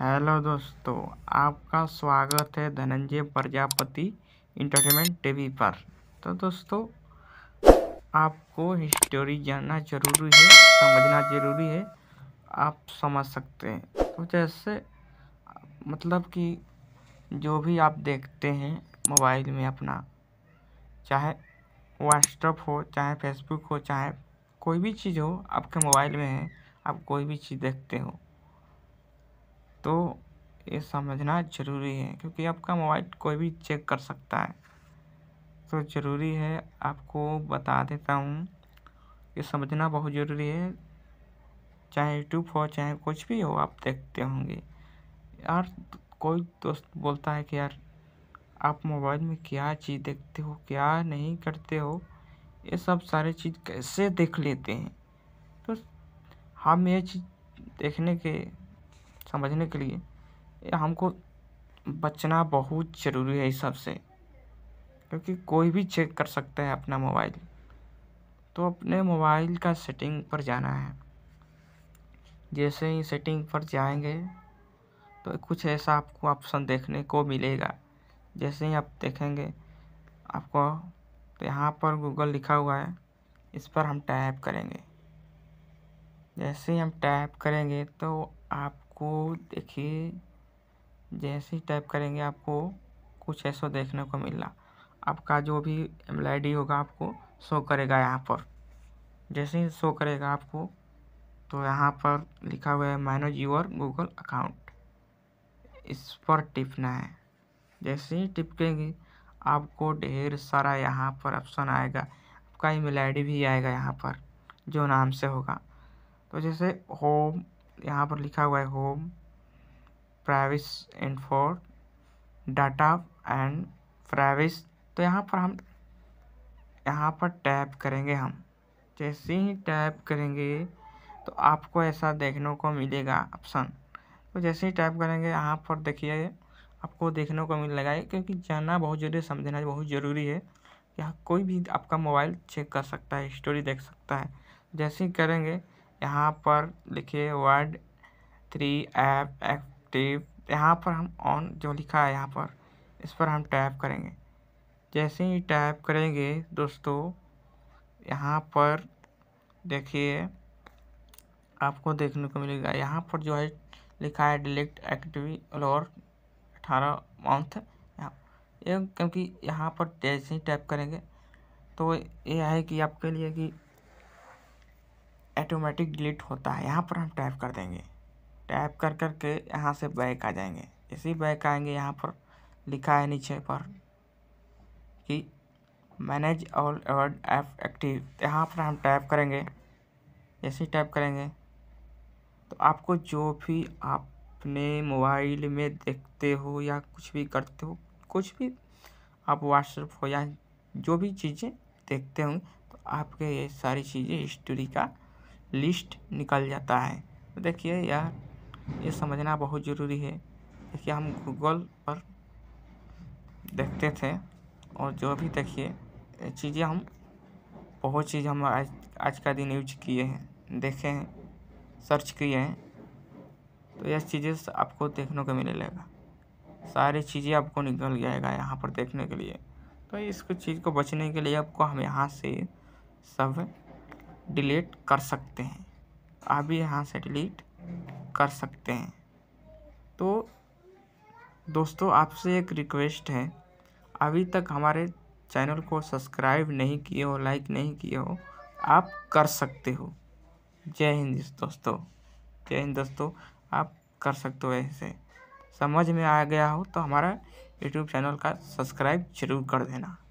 hello दोस्तों आपका स्वागत है धनंजय प्रजापति इंटरटेनमेंट टीवी पर तो दोस्तों आपको हिस्टोरी जानना जरूरी है समझना ज़रूरी है आप समझ सकते हैं तो जैसे मतलब कि जो भी आप देखते हैं मोबाइल में अपना चाहे व्हाट्सअप हो चाहे फेसबुक हो चाहे कोई भी चीज़ हो आपके मोबाइल में है आप कोई भी चीज़ देखते हो तो ये समझना ज़रूरी है क्योंकि आपका मोबाइल कोई भी चेक कर सकता है तो ज़रूरी है आपको बता देता हूँ ये समझना बहुत ज़रूरी है चाहे यूट्यूब हो चाहे कुछ भी हो आप देखते होंगे यार कोई दोस्त बोलता है कि यार आप मोबाइल में क्या चीज़ देखते हो क्या नहीं करते हो ये सब सारे चीज़ कैसे देख लेते हैं तो हम ये चीज़ देखने के समझने के लिए हमको बचना बहुत ज़रूरी है इस सब से क्योंकि कोई भी चेक कर सकता है अपना मोबाइल तो अपने मोबाइल का सेटिंग पर जाना है जैसे ही सेटिंग पर जाएंगे तो कुछ ऐसा आपको ऑप्शन देखने को मिलेगा जैसे ही आप देखेंगे आपको तो यहाँ पर गूगल लिखा हुआ है इस पर हम टैप करेंगे जैसे ही हम टैप करेंगे तो आप आपको देखिए जैसे ही टाइप करेंगे आपको कुछ ऐसा देखने को मिला आपका जो भी एम आई डी होगा आपको शो करेगा यहाँ पर जैसे ही शो करेगा आपको तो यहाँ पर लिखा हुआ है मैनेज यूर गूगल अकाउंट इस पर टिपना है जैसे ही टिपकेंगे आपको ढेर सारा यहाँ पर ऑप्शन आएगा आपका ईमेल आईडी भी आएगा यहाँ पर जो नाम से होगा तो जैसे होम यहाँ पर लिखा हुआ है home privacy and for data and privacy तो यहाँ पर हम यहाँ पर टैप करेंगे हम जैसे ही टैप करेंगे तो आपको ऐसा देखने को मिलेगा ऑप्शन तो जैसे ही टैप करेंगे यहाँ पर देखिए आपको देखने को मिल लगा क्योंकि जानना बहुत ज़रूरी समझना बहुत ज़रूरी है यहाँ कोई भी आपका मोबाइल चेक कर सकता है स्टोरी देख सकता है जैसे ही करेंगे यहाँ पर लिखे वर्ड थ्री ऐप एक्टिव यहाँ पर हम ऑन जो लिखा है यहाँ पर इस पर हम टैप करेंगे जैसे ही टैप करेंगे दोस्तों यहाँ पर देखिए आपको देखने को मिलेगा यहाँ पर जो है लिखा है डिलीट एक्टिव और अठारह मंथ ये क्योंकि यहाँ पर जैसे ही टैप करेंगे तो ये है कि आपके लिए कि ऑटोमेटिक डिलीट होता है यहाँ पर हम टाइप कर देंगे टाइप कर कर के यहाँ से बैक आ जाएंगे इसी बैक आएंगे यहाँ पर लिखा है नीचे पर कि manage all award app active यहाँ पर हम टाइप करेंगे ऐसे ही टैप करेंगे तो आपको जो भी आपने मोबाइल में देखते हो या कुछ भी करते हो कुछ भी आप व्हाट्सएप हो या जो भी चीज़ें देखते होंगे तो आपके ये सारी चीज़ें हिस्ट्री का लिस्ट निकल जाता है तो देखिए यह ये समझना बहुत ज़रूरी है देखिए हम गूगल पर देखते थे और जो भी देखिए चीज़ें हम बहुत चीज़ हम आज आज का दिन यूज किए हैं देखे हैं सर्च किए हैं तो यह चीज़ें आपको देखने को मिलेगा सारी चीज़ें आपको निकल जाएगा यहाँ पर देखने के लिए तो इस चीज़ को बचने के लिए आपको हम यहाँ से सब डिलीट कर सकते हैं आप भी यहाँ से डिलीट कर सकते हैं तो दोस्तों आपसे एक रिक्वेस्ट है अभी तक हमारे चैनल को सब्सक्राइब नहीं किए हो लाइक नहीं किए हो आप कर सकते हो जय हिंद दोस्तों जय हिंद दोस्तों आप कर सकते हो ऐसे समझ में आ गया हो तो हमारा यूट्यूब चैनल का सब्सक्राइब जरूर कर देना